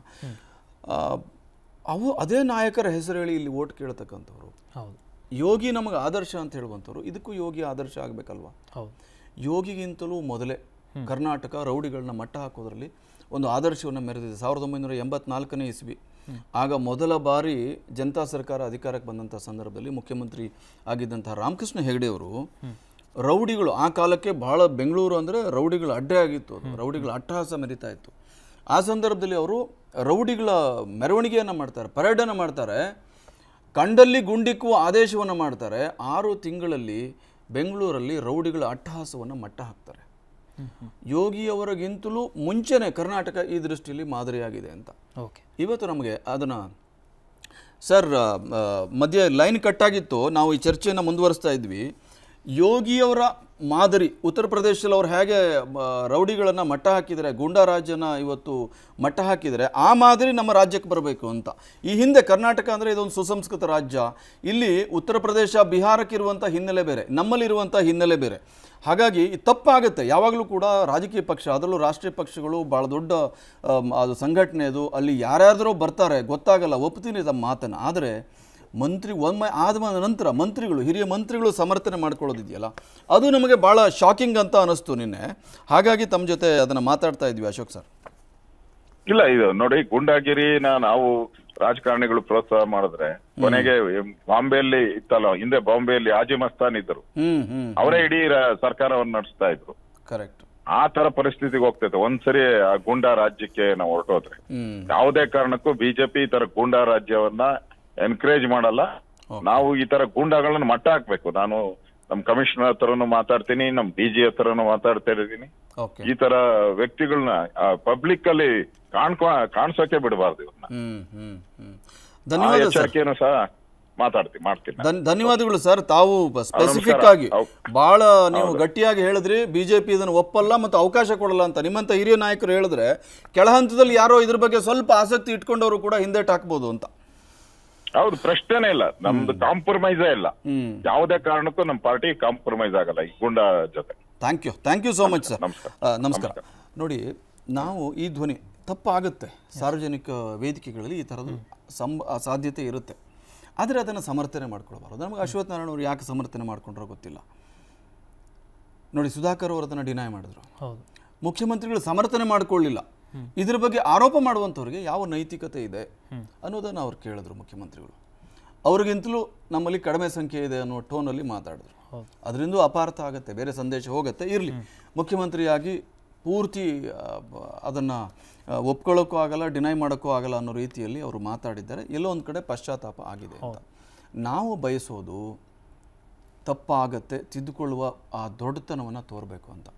ಅವು ಅದೇ ನಾಯಕರ ಹೆಸರು ಹೇಳಿ ಇಲ್ಲಿ ಓಟ್ ಕೇಳ್ತಕ್ಕಂಥವ್ರು ಯೋಗಿ ನಮಗೆ ಆದರ್ಶ ಅಂತ ಹೇಳುವಂಥವ್ರು ಇದಕ್ಕೂ ಯೋಗಿ ಆದರ್ಶ ಆಗಬೇಕಲ್ವಾ ಯೋಗಿಗಿಂತಲೂ ಮೊದಲೇ ಕರ್ನಾಟಕ ರೌಡಿಗಳನ್ನ ಮಟ್ಟ ಹಾಕೋದ್ರಲ್ಲಿ ಒಂದು ಆದರ್ಶವನ್ನು ಮೆರೆದಿದೆ ಸಾವಿರದ ಒಂಬೈನೂರ ಎಂಬತ್ನಾಲ್ಕನೇ ಇಸ್ವಿ ಆಗ ಮೊದಲ ಬಾರಿ ಜನತಾ ಸರ್ಕಾರ ಅಧಿಕಾರಕ್ಕೆ ಬಂದಂಥ ಸಂದರ್ಭದಲ್ಲಿ ಮುಖ್ಯಮಂತ್ರಿ ಆಗಿದ್ದಂತಹ ರಾಮಕೃಷ್ಣ ಅವರು ರೌಡಿಗಳು ಆ ಕಾಲಕ್ಕೆ ಬಹಳ ಬೆಂಗಳೂರು ಅಂದ್ರೆ ರೌಡಿಗಳ ಅಡ್ಡೆ ಆಗಿತ್ತು ಅದು ರೌಡಿಗಳ ಅಟ್ಟಹಾಸ ಮೆರಿತಾ ಇತ್ತು ಆ ಸಂದರ್ಭದಲ್ಲಿ ಅವರು ರೌಡಿಗಳ ಮೆರವಣಿಗೆಯನ್ನು ಮಾಡ್ತಾರೆ ಪರೇಡನ್ನು ಮಾಡ್ತಾರೆ ಕಂಡಲ್ಲಿ ಗುಂಡಿಕ್ಕುವ ಆದೇಶವನ್ನು ಮಾಡ್ತಾರೆ ಆರು ತಿಂಗಳಲ್ಲಿ ಬೆಂಗಳೂರಲ್ಲಿ ರೌಡಿಗಳ ಅಟ್ಟಹಾಸವನ್ನು ಮಟ್ಟ ಹಾಕ್ತಾರೆ ಯೋಗಿಯವರಿಗಿಂತಲೂ ಮುಂಚೆನೆ ಕರ್ನಾಟಕ ಈ ದೃಷ್ಟಿಯಲ್ಲಿ ಮಾದರಿಯಾಗಿದೆ ಅಂತ ಓಕೆ ಇವತ್ತು ನಮಗೆ ಅದನ್ನು ಸರ್ ಮಧ್ಯೆ ಲೈನ್ ಕಟ್ಟಾಗಿತ್ತು ನಾವು ಈ ಚರ್ಚೆಯನ್ನು ಮುಂದುವರಿಸ್ತಾ ಇದ್ವಿ ಯೋಗಿಯವರ ಮಾದರಿ ಉತ್ತರ ಪ್ರದೇಶದಲ್ಲಿ ಅವ್ರು ಹೇಗೆ ರೌಡಿಗಳನ್ನು ಮಟ್ಟ ಹಾಕಿದರೆ ಗೂಂಡಾರಾಜನ ಇವತ್ತು ಮಟ್ಟ ಹಾಕಿದರೆ ಆ ಮಾದರಿ ನಮ್ಮ ರಾಜ್ಯಕ್ಕೆ ಬರಬೇಕು ಅಂತ ಈ ಹಿಂದೆ ಕರ್ನಾಟಕ ಅಂದರೆ ಇದೊಂದು ಸುಸಂಸ್ಕೃತ ರಾಜ್ಯ ಇಲ್ಲಿ ಉತ್ತರ ಪ್ರದೇಶ ಬಿಹಾರಕ್ಕೆ ಇರುವಂಥ ಹಿನ್ನೆಲೆ ಬೇರೆ ನಮ್ಮಲ್ಲಿರುವಂಥ ಹಿನ್ನೆಲೆ ಬೇರೆ ಹಾಗಾಗಿ ತಪ್ಪಾಗುತ್ತೆ ಯಾವಾಗಲೂ ಕೂಡ ರಾಜಕೀಯ ಪಕ್ಷ ಅದರಲ್ಲೂ ರಾಷ್ಟ್ರೀಯ ಪಕ್ಷಗಳು ಭಾಳ ದೊಡ್ಡ ಅದು ಸಂಘಟನೆ ಅದು ಅಲ್ಲಿ ಯಾರ್ಯಾದರೂ ಬರ್ತಾರೆ ಗೊತ್ತಾಗಲ್ಲ ಒಪ್ತೀನಿ ತಮ್ಮ ಮಾತನ್ನು ಆದರೆ ಮಂತ್ರಿ ಒಮ್ಮೆ ಆದ ನಂತರ ಮಂತ್ರಿಗಳು ಹಿರಿಯ ಮಂತ್ರಿಗಳು ಸಮರ್ಥನೆ ಮಾಡ್ಕೊಳ್ಳೋದಿದೆಯಲ್ಲ ಅದು ನಮಗೆ ಭಾಳ ಶಾಕಿಂಗ್ ಅಂತ ಅನಿಸ್ತು ನಿನ್ನೆ ಹಾಗಾಗಿ ತಮ್ಮ ಜೊತೆ ಅದನ್ನು ಮಾತಾಡ್ತಾ ಇದ್ವಿ ಅಶೋಕ್ ಸರ್ ಇಲ್ಲ ಇದು ನೋಡಿ ಗುಂಡಾಗಿರಿ ನಾವು ರಾಜಕಾರಣಿಗಳು ಪ್ರೋತ್ಸಾಹ ಮಾಡಿದ್ರೆ ಕೊನೆಗೆ ಬಾಂಬೆಯಲ್ಲಿ ಇತ್ತಲ್ಲ ಹಿಂದೆ ಬಾಂಬೆಯಲ್ಲಿ ಆಜಿ ಮಸ್ತಾನ್ ಇದ್ದರು ಅವರೇ ಇಡೀ ಸರ್ಕಾರವನ್ನು ನಡೆಸ್ತಾ ಇದ್ರು ಕರೆಕ್ಟ್ ಆ ತರ ಪರಿಸ್ಥಿತಿಗೆ ಹೋಗ್ತೈತೆ ಒಂದ್ಸರಿ ಆ ಗೂಂಡಾ ರಾಜ್ಯಕ್ಕೆ ನಾವು ಹೊರಟೋದ್ರೆ ಯಾವುದೇ ಕಾರಣಕ್ಕೂ ಬಿಜೆಪಿ ಈ ತರ ಗೂಂಡಾ ರಾಜ್ಯವನ್ನ ಎನ್ಕರೇಜ್ ಮಾಡಲ್ಲ ನಾವು ಈ ತರ ಗೂಂಡಾಗಳನ್ನ ಮಟ್ಟ ಹಾಕ್ಬೇಕು ನಾನು ನಮ್ ಕಮಿಷನರ್ ಹತ್ರನು ಮಾತಾಡ್ತೀನಿ ನಮ್ ಡಿ ಜಿ ಹತ್ರನು ಮಾತಾಡ್ತಾ ಇದ್ದೀನಿ ಈ ತರ ವ್ಯಕ್ತಿಗಳನ್ನ ಪಬ್ಲಿಕ್ ಅಲ್ಲಿ ಕಾಣ್ಕೊ ಕಾಣಿಸೋಕೆ ಬಿಡಬಾರ್ದು ಇವ್ರನ್ನ ಎಚ್ಚರಿಕೆಯನ್ನು ಸಹ ಧನ್ಯವಾದಗಳು ಸರ್ ತಾವು ಸ್ಪೆಸಿಫಿಕ್ ಆಗಿ ಬಹಳ ನೀವು ಗಟ್ಟಿಯಾಗಿ ಹೇಳಿದ್ರಿ ಬಿಜೆಪಿ ಇದನ್ನು ಒಪ್ಪಲ್ಲ ಮತ್ತು ಅವಕಾಶ ಕೊಡಲ್ಲ ಅಂತ ನಿಮ್ಮಂತ ಹಿರಿಯ ನಾಯಕರು ಹೇಳಿದ್ರೆ ಕೆಳ ಹಂತದಲ್ಲಿ ಯಾರೋ ಇದ್ರ ಬಗ್ಗೆ ಸ್ವಲ್ಪ ಆಸಕ್ತಿ ಇಟ್ಕೊಂಡವರು ಕೂಡ ಹಿಂದೆ ಹಾಕ್ಬೋದು ಅಂತ ಹೌದು ಪ್ರಶ್ನೆ ಇಲ್ಲ ನಮ್ದು ಕಾಂಪ್ರಮೈಸ್ ಇಲ್ಲ ಯಾವುದೇ ಕಾರಣಕ್ಕೂ ನಮ್ಮ ಪಾರ್ಟಿ ಕಾಂಪ್ರಮೈಸ್ ಆಗಲ್ಲ ಈ ಗುಂಡ ಜೊತೆ thank you thank you so much sir ನಮಸ್ಕಾರ ನೋಡಿ ನಾವು ಈ ಧ್ವನಿ ತಪ್ಪಾಗುತ್ತೆ ಸಾರ್ವಜನಿಕ ವೇದಿಕೆಗಳಲ್ಲಿ ಈ ಥರದ್ದು ಸಂ ಸಾಧ್ಯತೆ ಇರುತ್ತೆ ಆದರೆ ಅದನ್ನು ಸಮರ್ಥನೆ ಮಾಡ್ಕೊಳ್ಬಾರ್ದು ನಮಗೆ ಅಶ್ವಥ್ ನಾರಾಯಣ ಅವರು ಯಾಕೆ ಸಮರ್ಥನೆ ಮಾಡ್ಕೊಂಡ್ರೋ ಗೊತ್ತಿಲ್ಲ ನೋಡಿ ಸುಧಾಕರ್ ಅವರು ಅದನ್ನು ಡಿನೈ ಮಾಡಿದ್ರು ಹೌದು ಮುಖ್ಯಮಂತ್ರಿಗಳು ಸಮರ್ಥನೆ ಮಾಡಿಕೊಳ್ಳಿಲ್ಲ ಇದ್ರ ಬಗ್ಗೆ ಆರೋಪ ಮಾಡುವಂಥವ್ರಿಗೆ ಯಾವ ನೈತಿಕತೆ ಇದೆ ಅನ್ನೋದನ್ನು ಅವ್ರು ಕೇಳಿದ್ರು ಮುಖ್ಯಮಂತ್ರಿಗಳು ಅವ್ರಿಗಿಂತಲೂ ನಮ್ಮಲ್ಲಿ ಕಡಿಮೆ ಸಂಖ್ಯೆ ಇದೆ ಅನ್ನೋ ಟೋನಲ್ಲಿ ಮಾತಾಡಿದ್ರು ಅದರಿಂದ ಅಪಾರ್ಥ ಆಗುತ್ತೆ ಬೇರೆ ಸಂದೇಶ ಹೋಗುತ್ತೆ ಇರಲಿ ಮುಖ್ಯಮಂತ್ರಿಯಾಗಿ ಪೂರ್ತಿ ಅದನ್ನು ಒಪ್ಕೊಳ್ಳೋಕ್ಕೂ ಆಗಲ್ಲ ಡಿನೈ ಮಾಡೋಕ್ಕೂ ಆಗಲ್ಲ ಅನ್ನೋ ರೀತಿಯಲ್ಲಿ ಅವರು ಮಾತಾಡಿದ್ದಾರೆ ಎಲ್ಲೋ ಒಂದು ಕಡೆ ಪಶ್ಚಾತ್ತಾಪ ಆಗಿದೆ ಅಂತ ನಾವು ಬಯಸೋದು ತಪ್ಪಾಗತ್ತೆ ತಿದ್ದುಕೊಳ್ಳುವ ಆ ದೊಡ್ಡತನವನ್ನು ತೋರಬೇಕು ಅಂತ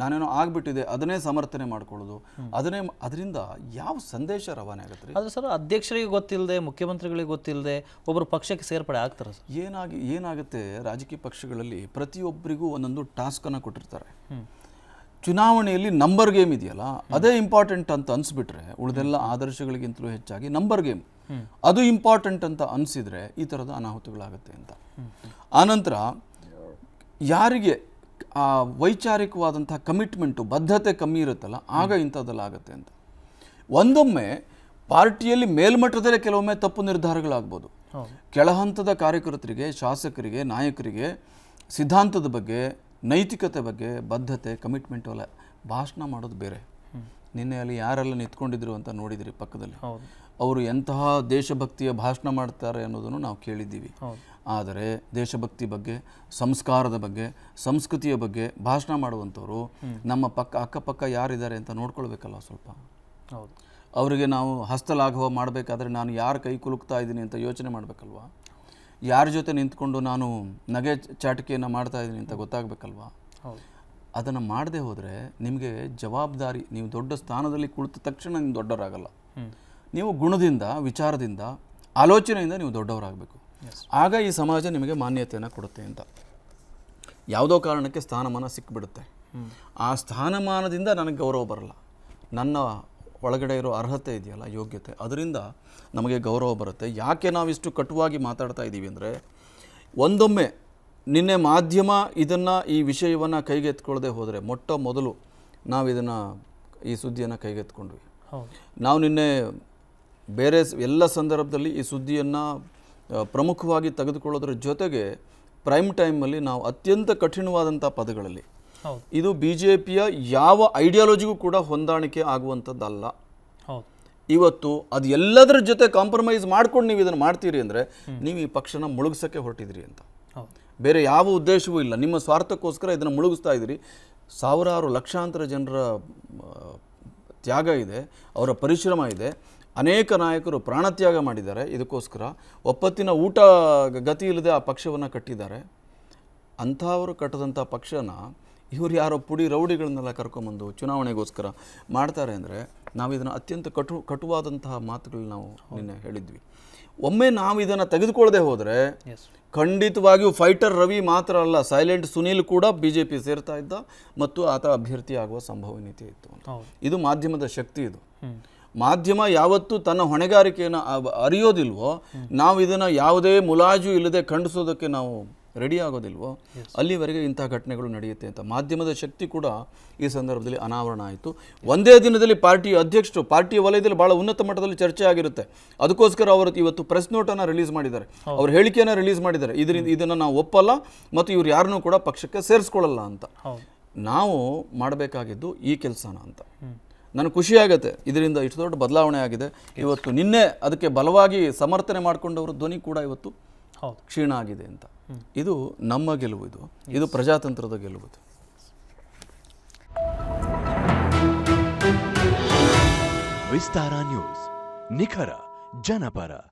ನಾನೇನೋ ಆಗ್ಬಿಟ್ಟಿದೆ ಅದನ್ನೇ ಸಮರ್ಥನೆ ಮಾಡ್ಕೊಳ್ಳೋದು ಅದನ್ನೇ ಅದರಿಂದ ಯಾವ ಸಂದೇಶ ರವಾನೆ ಆಗುತ್ತೆ ರೀ ಸರ್ ಅಧ್ಯಕ್ಷರಿಗೆ ಗೊತ್ತಿಲ್ಲದೆ ಮುಖ್ಯಮಂತ್ರಿಗಳಿಗೆ ಗೊತ್ತಿಲ್ಲದೆ ಒಬ್ಬರು ಪಕ್ಷಕ್ಕೆ ಸೇರ್ಪಡೆ ಆಗ್ತಾರೆ ಏನಾಗಿ ಏನಾಗುತ್ತೆ ರಾಜಕೀಯ ಪಕ್ಷಗಳಲ್ಲಿ ಪ್ರತಿಯೊಬ್ಬರಿಗೂ ಒಂದೊಂದು ಟಾಸ್ಕ್ ಅನ್ನ ಕೊಟ್ಟಿರ್ತಾರೆ ಚುನಾವಣೆಯಲ್ಲಿ ನಂಬರ್ ಗೇಮ್ ಇದೆಯಲ್ಲ ಅದೇ ಇಂಪಾರ್ಟೆಂಟ್ ಅಂತ ಅನಿಸ್ಬಿಟ್ರೆ ಉಳಿದೆಲ್ಲ ಆದರ್ಶಗಳಿಗಿಂತಲೂ ಹೆಚ್ಚಾಗಿ ನಂಬರ್ ಗೇಮ್ ಅದು ಇಂಪಾರ್ಟೆಂಟ್ ಅಂತ ಅನ್ಸಿದ್ರೆ ಈ ಥರದ ಅನಾಹುತಗಳಾಗುತ್ತೆ ಅಂತ ಆನಂತರ ಯಾರಿಗೆ ಆ ವೈಚಾರಿಕವಾದಂಥ ಕಮಿಟ್ಮೆಂಟು ಬದ್ಧತೆ ಕಮ್ಮಿ ಇರುತ್ತಲ್ಲ ಆಗ ಇಂಥದ್ದೆಲ್ಲ ಆಗುತ್ತೆ ಅಂತ ಒಂದೊಮ್ಮೆ ಪಾರ್ಟಿಯಲ್ಲಿ ಮೇಲ್ಮಟ್ಟದಲ್ಲೇ ಕೆಲವೊಮ್ಮೆ ತಪ್ಪು ನಿರ್ಧಾರಗಳಾಗ್ಬೋದು ಕೆಳಹಂತದ ಕಾರ್ಯಕರ್ತರಿಗೆ ಶಾಸಕರಿಗೆ ನಾಯಕರಿಗೆ ಸಿದ್ಧಾಂತದ ಬಗ್ಗೆ ನೈತಿಕತೆ ಬಗ್ಗೆ ಬದ್ಧತೆ ಕಮಿಟ್ಮೆಂಟ್ ಅಲ್ಲ ಭಾಷಣ ಮಾಡೋದು ಬೇರೆ ನಿನ್ನೆ ಅಲ್ಲಿ ಯಾರೆಲ್ಲ ನಿಂತ್ಕೊಂಡಿದ್ರು ಅಂತ ನೋಡಿದಿರಿ ಪಕ್ಕದಲ್ಲಿ ಅವರು ಎಂತಹ ದೇಶಭಕ್ತಿಯ ಭಾಷಣ ಮಾಡ್ತಾರೆ ಅನ್ನೋದನ್ನು ನಾವು ಕೇಳಿದ್ದೀವಿ ಆದರೆ ದೇಶಭಕ್ತಿ ಬಗ್ಗೆ ಸಂಸ್ಕಾರದ ಬಗ್ಗೆ ಸಂಸ್ಕೃತಿಯ ಬಗ್ಗೆ ಭಾಷಣ ಮಾಡುವಂಥವ್ರು ನಮ್ಮ ಪಕ್ಕ ಅಕ್ಕಪಕ್ಕ ಯಾರಿದ್ದಾರೆ ಅಂತ ನೋಡ್ಕೊಳ್ಬೇಕಲ್ಲ ಸ್ವಲ್ಪ ಹೌದು ಅವರಿಗೆ ನಾವು ಹಸ್ತಲಾಘವ ಮಾಡಬೇಕಾದ್ರೆ ನಾನು ಯಾರು ಕೈ ಕುಲುಕ್ತಾ ಇದ್ದೀನಿ ಅಂತ ಯೋಚನೆ ಮಾಡಬೇಕಲ್ವಾ ಯಾರ ಜೊತೆ ನಿಂತ್ಕೊಂಡು ನಾನು ನಗೆ ಚಾಟಿಕೆಯನ್ನು ಮಾಡ್ತಾ ಇದ್ದೀನಿ ಅಂತ ಗೊತ್ತಾಗಬೇಕಲ್ವಾ ಅದನ್ನು ಮಾಡದೆ ಹೋದರೆ ನಿಮಗೆ ಜವಾಬ್ದಾರಿ ನೀವು ದೊಡ್ಡ ಸ್ಥಾನದಲ್ಲಿ ಕುಳಿತ ತಕ್ಷಣ ನೀವು ದೊಡ್ಡವರಾಗಲ್ಲ ನೀವು ಗುಣದಿಂದ ವಿಚಾರದಿಂದ ಆಲೋಚನೆಯಿಂದ ನೀವು ದೊಡ್ಡವರಾಗಬೇಕು ಆಗ ಈ ಸಮಾಜ ನಿಮಗೆ ಮಾನ್ಯತೆಯನ್ನು ಕೊಡುತ್ತೆ ಅಂತ ಯಾವುದೋ ಕಾರಣಕ್ಕೆ ಸ್ಥಾನಮಾನ ಸಿಕ್ಬಿಡುತ್ತೆ ಆ ಸ್ಥಾನಮಾನದಿಂದ ನನಗೆ ಗೌರವ ಬರಲ್ಲ ನನ್ನ ಒಳಗಡೆ ಇರೋ ಅರ್ಹತೆ ಇದೆಯಲ್ಲ ಯೋಗ್ಯತೆ ಅದರಿಂದ ನಮಗೆ ಗೌರವ ಬರುತ್ತೆ ಯಾಕೆ ನಾವಿಷ್ಟು ಕಟುವಾಗಿ ಮಾತಾಡ್ತಾ ಇದ್ದೀವಿ ಅಂದರೆ ಒಂದೊಮ್ಮೆ ನಿನ್ನೆ ಮಾಧ್ಯಮ ಇದನ್ನು ಈ ವಿಷಯವನ್ನು ಕೈಗೆತ್ಕೊಳ್ಳದೆ ಹೋದರೆ ಮೊಟ್ಟ ಮೊದಲು ನಾವು ಇದನ್ನು ಈ ಸುದ್ದಿಯನ್ನು ಕೈಗೆತ್ಕೊಂಡ್ವಿ ನಾವು ನಿನ್ನೆ ಬೇರೆ ಎಲ್ಲ ಸಂದರ್ಭದಲ್ಲಿ ಈ ಸುದ್ದಿಯನ್ನು ಪ್ರಮುಖವಾಗಿ ತೆಗೆದುಕೊಳ್ಳೋದ್ರ ಜೊತೆಗೆ ಪ್ರೈಮ್ ಟೈಮಲ್ಲಿ ನಾವು ಅತ್ಯಂತ ಕಠಿಣವಾದಂಥ ಪದಗಳಲ್ಲಿ ಇದು ಬಿ ಜೆ ಪಿಯ ಯಾವ ಐಡಿಯಾಲಜಿಗೂ ಕೂಡ ಹೊಂದಾಣಿಕೆ ಆಗುವಂಥದ್ದಲ್ಲ ಇವತ್ತು ಅದು ಎಲ್ಲದರ ಜೊತೆ ಕಾಂಪ್ರಮೈಸ್ ಮಾಡ್ಕೊಂಡು ನೀವು ಇದನ್ನು ಮಾಡ್ತೀರಿ ಅಂದರೆ ನೀವು ಈ ಪಕ್ಷನ ಮುಳುಗಿಸೋಕ್ಕೆ ಹೊರಟಿದ್ರಿ ಅಂತ ಬೇರೆ ಯಾವ ಉದ್ದೇಶವೂ ಇಲ್ಲ ನಿಮ್ಮ ಸ್ವಾರ್ಥಕ್ಕೋಸ್ಕರ ಇದನ್ನು ಮುಳುಗಿಸ್ತಾ ಇದ್ದೀರಿ ಸಾವಿರಾರು ಲಕ್ಷಾಂತರ ಜನರ ತ್ಯಾಗ ಇದೆ ಅವರ ಪರಿಶ್ರಮ ಇದೆ ಅನೇಕ ನಾಯಕರು ಪ್ರಾಣತ್ಯಾಗ ಮಾಡಿದ್ದಾರೆ ಇದಕ್ಕೋಸ್ಕರ ಒಪ್ಪತ್ತಿನ ಊಟ ಗತಿ ಇಲ್ಲದೆ ಆ ಪಕ್ಷವನ್ನು ಕಟ್ಟಿದ್ದಾರೆ ಅಂಥವರು ಕಟ್ಟದಂಥ ಪಕ್ಷನ ಇವರು ಯಾರೋ ಪುಡಿ ರೌಡಿಗಳನ್ನೆಲ್ಲ ಕರ್ಕೊಂಬಂದು ಚುನಾವಣೆಗೋಸ್ಕರ ಮಾಡ್ತಾರೆ ಅಂದರೆ ನಾವು ಇದನ್ನು ಅತ್ಯಂತ ಕಟು ಕಟುವಾದಂತಹ ಮಾತುಗಳು ನಾವು ನಿನ್ನೆ ಹೇಳಿದ್ವಿ ಒಮ್ಮೆ ನಾವು ಇದನ್ನು ತೆಗೆದುಕೊಳ್ಳದೆ ಹೋದರೆ ಖಂಡಿತವಾಗಿಯೂ ಫೈಟರ್ ರವಿ ಮಾತ್ರ ಅಲ್ಲ ಸೈಲೆಂಟ್ ಸುನೀಲ್ ಕೂಡ ಬಿ ಜೆ ಪಿ ಸೇರ್ತಾ ಇದ್ದ ಮತ್ತು ಆತ ಅಭ್ಯರ್ಥಿ ಆಗುವ ಸಂಭವನೀಯತೆ ಇತ್ತು ಇದು ಮಾಧ್ಯಮದ ಶಕ್ತಿ ಇದು ಮಾಧ್ಯಮ ಯಾವತ್ತೂ ತನ್ನ ಹೊಣೆಗಾರಿಕೆಯನ್ನು ಅರಿಯೋದಿಲ್ವೋ ನಾವು ಇದನ್ನು ಯಾವುದೇ ಮುಲಾಜು ಇಲ್ಲದೆ ಖಂಡಿಸೋದಕ್ಕೆ ನಾವು ರೆಡಿ ಆಗೋದಿಲ್ವೋ ಅಲ್ಲಿವರೆಗೆ ಇಂತಹ ಘಟನೆಗಳು ನಡೆಯುತ್ತೆ ಅಂತ ಮಾಧ್ಯಮದ ಶಕ್ತಿ ಕೂಡ ಈ ಸಂದರ್ಭದಲ್ಲಿ ಅನಾವರಣ ಆಯಿತು ಒಂದೇ ದಿನದಲ್ಲಿ ಪಾರ್ಟಿ ಅಧ್ಯಕ್ಷರು ಪಾರ್ಟಿ ವಲಯದಲ್ಲಿ ಭಾಳ ಉನ್ನತ ಮಟ್ಟದಲ್ಲಿ ಚರ್ಚೆ ಆಗಿರುತ್ತೆ ಅದಕ್ಕೋಸ್ಕರ ಅವರು ಇವತ್ತು ಪ್ರೆಸ್ ನೋಟನ್ನು ರಿಲೀಸ್ ಮಾಡಿದ್ದಾರೆ ಅವ್ರ ಹೇಳಿಕೆಯನ್ನು ರಿಲೀಸ್ ಮಾಡಿದ್ದಾರೆ ಇದರಿಂದ ಇದನ್ನು ನಾವು ಒಪ್ಪಲ್ಲ ಮತ್ತು ಇವ್ರು ಯಾರನ್ನೂ ಕೂಡ ಪಕ್ಷಕ್ಕೆ ಸೇರಿಸ್ಕೊಳ್ಳಲ್ಲ ಅಂತ ನಾವು ಮಾಡಬೇಕಾಗಿದ್ದು ಈ ಕೆಲಸನ ಅಂತ ನನಗೆ ಖುಷಿಯಾಗುತ್ತೆ ಇದರಿಂದ ಇಷ್ಟು ದೊಡ್ಡ ಬದಲಾವಣೆ ಆಗಿದೆ ಇವತ್ತು ನಿನ್ನೆ ಅದಕ್ಕೆ ಬಲವಾಗಿ ಸಮರ್ಥನೆ ಮಾಡಿಕೊಂಡವರು ಧ್ವನಿ ಕೂಡ ಇವತ್ತು ಕ್ಷೀಣ ಆಗಿದೆ ಅಂತ ಇದು ನಮ್ಮ ಗೆಲುವು ಇದು ಇದು ಪ್ರಜಾತಂತ್ರದ ಗೆಲುವು ಇದು ವಿಸ್ತಾರ ನ್ಯೂಸ್ ನಿಖರ ಜನಪರ